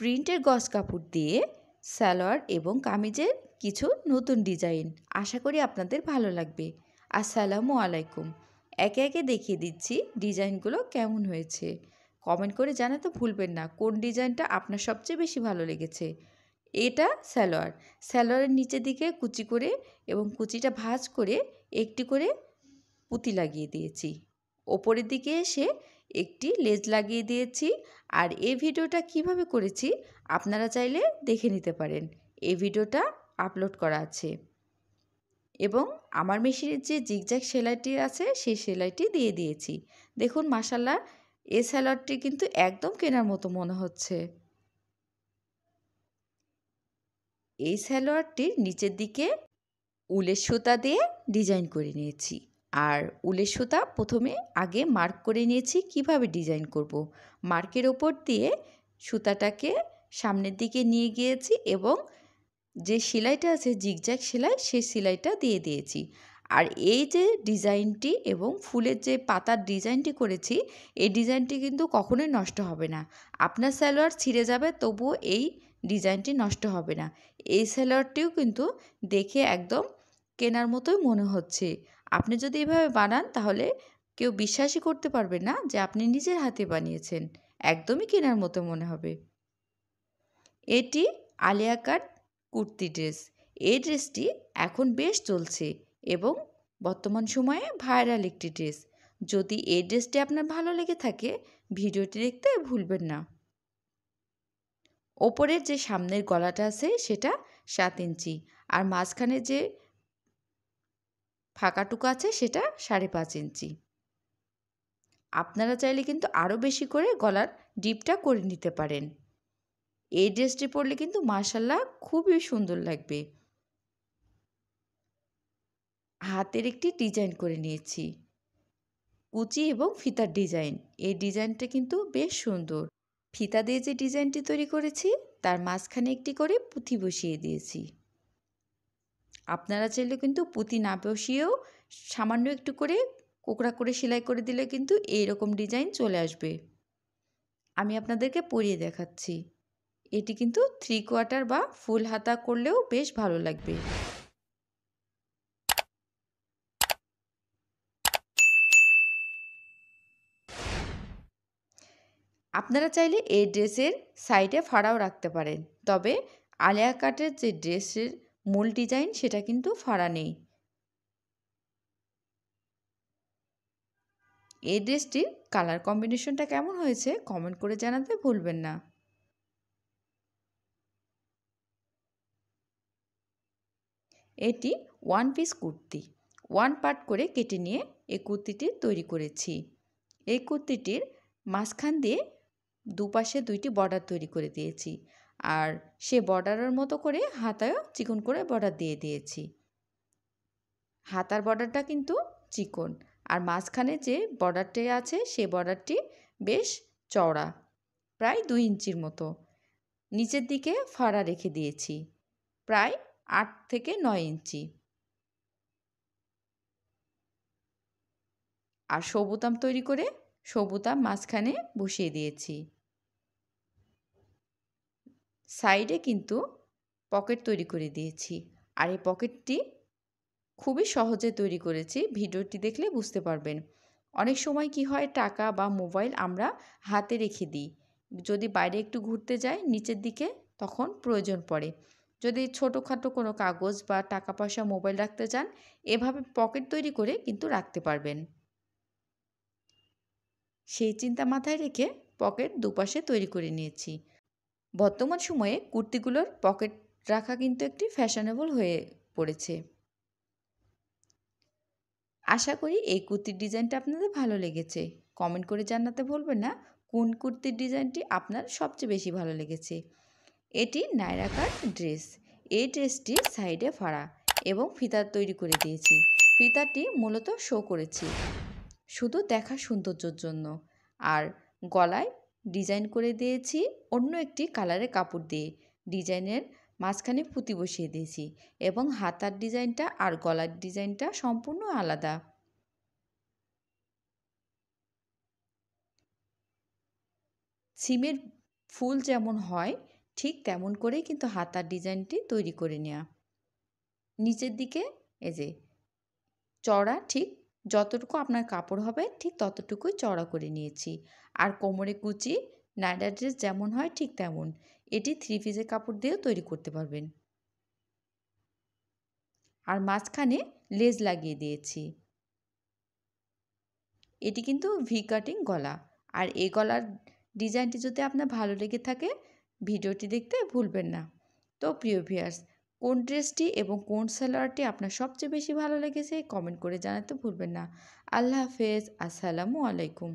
প্রিন্টের গস কাপড় দিয়ে সালোয়ার এবং কামিজের কিছু নতুন ডিজাইন আশা করি আপনাদের ভালো লাগবে আসসালামু আলাইকুম একে একে দেখিয়ে দিচ্ছি ডিজাইনগুলো কেমন হয়েছে কমেন্ট করে জানাতে ভুলবেন না কোন ডিজাইনটা আপনার সবচেয়ে বেশি ভালো লেগেছে এটা স্যালোয়ার স্যালোয়ারের নিচের দিকে কুচি করে এবং কুচিটা ভাজ করে একটি করে পুঁতি লাগিয়ে দিয়েছি ওপরের দিকে এসে একটি লেজ লাগিয়ে দিয়েছি আর এই ভিডিওটা কিভাবে করেছি আপনারা চাইলে দেখে নিতে পারেন এই ভিডিওটা আপলোড করা আছে এবং আমার মেশিনের যে জিগজ্যাক সেলাইটি আছে সেই সেলাইটি দিয়ে দিয়েছি দেখুন মাসাল্লা এ স্যালাডটি কিন্তু একদম কেনার মতো মনে হচ্ছে এই স্যালোয়ারটির নিচের দিকে উলের সুতা দিয়ে ডিজাইন করে নিয়েছি আর উলের সুতা প্রথমে আগে মার্ক করে নিয়েছি কিভাবে ডিজাইন করব। মার্কের ওপর দিয়ে সুতাটাকে সামনের দিকে নিয়ে গিয়েছি এবং যে সেলাইটা আছে জিগজ্যাগ সেলাই সে সেলাইটা দিয়ে দিয়েছি আর এই যে ডিজাইনটি এবং ফুলের যে পাতার ডিজাইনটি করেছি এই ডিজাইনটি কিন্তু কখনোই নষ্ট হবে না আপনার স্যালোয়ার ছিঁড়ে যাবে তবুও এই ডিজাইনটি নষ্ট হবে না এই স্যালোয়ারটিও কিন্তু দেখে একদম কেনার মতোই মনে হচ্ছে আপনি যদি এভাবে বানান তাহলে কেউ বিশ্বাসই করতে পারবে না যে আপনি নিজের হাতে বানিয়েছেন একদমই কেনার মতো মনে হবে এটি আলিয়া কাট কুর্তি ড্রেস এই ড্রেসটি এখন বেশ চলছে এবং বর্তমান সময়ে ভাইরাল একটি ড্রেস যদি এই ড্রেসটি আপনার ভালো লেগে থাকে ভিডিওটি দেখতে ভুলবেন না ওপরের যে সামনের গলাটা আছে সেটা সাত ইঞ্চি আর মাঝখানে যে ফাঁকাটুকু আছে সেটা সাড়ে পাঁচ ইঞ্চি আপনারা চাইলে কিন্তু আরও বেশি করে গলার ডিপটা করে নিতে পারেন এই ড্রেসটি পরলে কিন্তু মার্শাল্লাহ খুবই সুন্দর লাগবে হাতের একটি ডিজাইন করে নিয়েছি কুচি এবং ফিতার ডিজাইন এই ডিজাইনটা কিন্তু বেশ সুন্দর ফিতা দিয়ে যে ডিজাইনটি তৈরি করেছি তার মাঝখানে একটি করে পুঁথি বসিয়ে দিয়েছি আপনারা চাইলে কিন্তু পুঁতি না বসিয়েও সামান্য একটু করে কোকড়া করে সেলাই করে দিলে কিন্তু এই রকম ডিজাইন চলে আসবে আমি আপনাদেরকে পরিয়ে দেখাচ্ছি এটি কিন্তু থ্রি কোয়ার্টার বা ফুল হাতা করলেও বেশ ভালো লাগবে আপনারা চাইলে এই ড্রেসের সাইডে ফাড়াও রাখতে পারেন তবে আলিয়া কাটের যে ড্রেসের মূল ডিজাইন সেটা কিন্তু ফাড়া নেই এই ড্রেসটির কালার কম্বিনেশনটা কেমন হয়েছে কমেন্ট করে জানাতে ভুলবেন না এটি one piece kurti one part করে কেটে নিয়ে এই কুর্তিটি তৈরি করেছি এই কুর্তিটির মাঝখান দিয়ে দুপাশে দুইটি বর্ডার তৈরি করে দিয়েছি আর সে বর্ডারের মতো করে হাতায়ও চিকন করে বর্ডার দিয়ে দিয়েছি হাতার বর্ডারটা কিন্তু চিকন আর মাঝখানে যে বর্ডারটি আছে সে বর্ডারটি বেশ চওড়া প্রায় দুই ইঞ্চির মতো নিচের দিকে ফাড়া রেখে দিয়েছি প্রায় আট থেকে নয় ইঞ্চি আর সবুতাম তৈরি করে সবুতাম মাঝখানে বসিয়ে দিয়েছি সাইডে কিন্তু পকেট তৈরি করে দিয়েছি আর এই পকেটটি খুবই সহজে তৈরি করেছি ভিডিওটি দেখলে বুঝতে পারবেন অনেক সময় কি হয় টাকা বা মোবাইল আমরা হাতে রেখে দিই যদি বাইরে একটু ঘুরতে যাই নিচের দিকে তখন প্রয়োজন পড়ে যদি ছোটোখাটো কোনো কাগজ বা টাকা পয়সা মোবাইল রাখতে চান এভাবে পকেট তৈরি করে কিন্তু রাখতে পারবেন সেই চিন্তা মাথায় রেখে পকেট দুপাশে তৈরি করে নিয়েছি বর্তমান সময়ে কুর্তিগুলোর পকেট রাখা কিন্তু একটি ফ্যাশনেবল হয়ে পড়েছে আশা করি এই কুর্তির ডিজাইনটা আপনাদের ভালো লেগেছে কমেন্ট করে জানাতে বলবেন না কোন কুর্তির ডিজাইনটি আপনার সবচেয়ে বেশি ভালো লেগেছে এটি নায়রাকার ড্রেস এই ড্রেসটি সাইডে ফাড়া এবং ফিতা তৈরি করে দিয়েছি ফিতাটি মূলত শো করেছি শুধু দেখা সৌন্দর্যর জন্য আর গলায় ডিজাইন করে দিয়েছি অন্য একটি কালারের কাপড় দিয়ে ডিজাইনের মাঝখানে পুঁতি বসিয়ে দিয়েছি এবং হাতার ডিজাইনটা আর গলার ডিজাইনটা সম্পূর্ণ আলাদা সিমের ফুল যেমন হয় ঠিক তেমন করেই কিন্তু হাতার ডিজাইনটি তৈরি করে নেওয়া নিচের দিকে এ যে চড়া ঠিক যতটুকু আপনার কাপড় হবে ঠিক ততটুকুই চড়া করে নিয়েছি আর কোমরে কুচি নাইডা ড্রেস যেমন হয় ঠিক তেমন এটি থ্রি পিসের কাপড় দিয়েও তৈরি করতে পারবেন আর মাঝখানে লেজ লাগিয়ে দিয়েছি এটি কিন্তু ভি কাটিং গলা আর এই গলার ডিজাইনটি যদি আপনার ভালো লেগে থাকে ভিডিওটি দেখতে ভুলবেন না তো প্রিয় ভিয়ার্স কোন ড্রেসটি এবং কোন সালোয়ারটি আপনার সবচেয়ে বেশি ভালো লেগেছে কমেন্ট করে জানাতে ভুলবেন না আল্লাহ হাফেজ আসসালামু আলাইকুম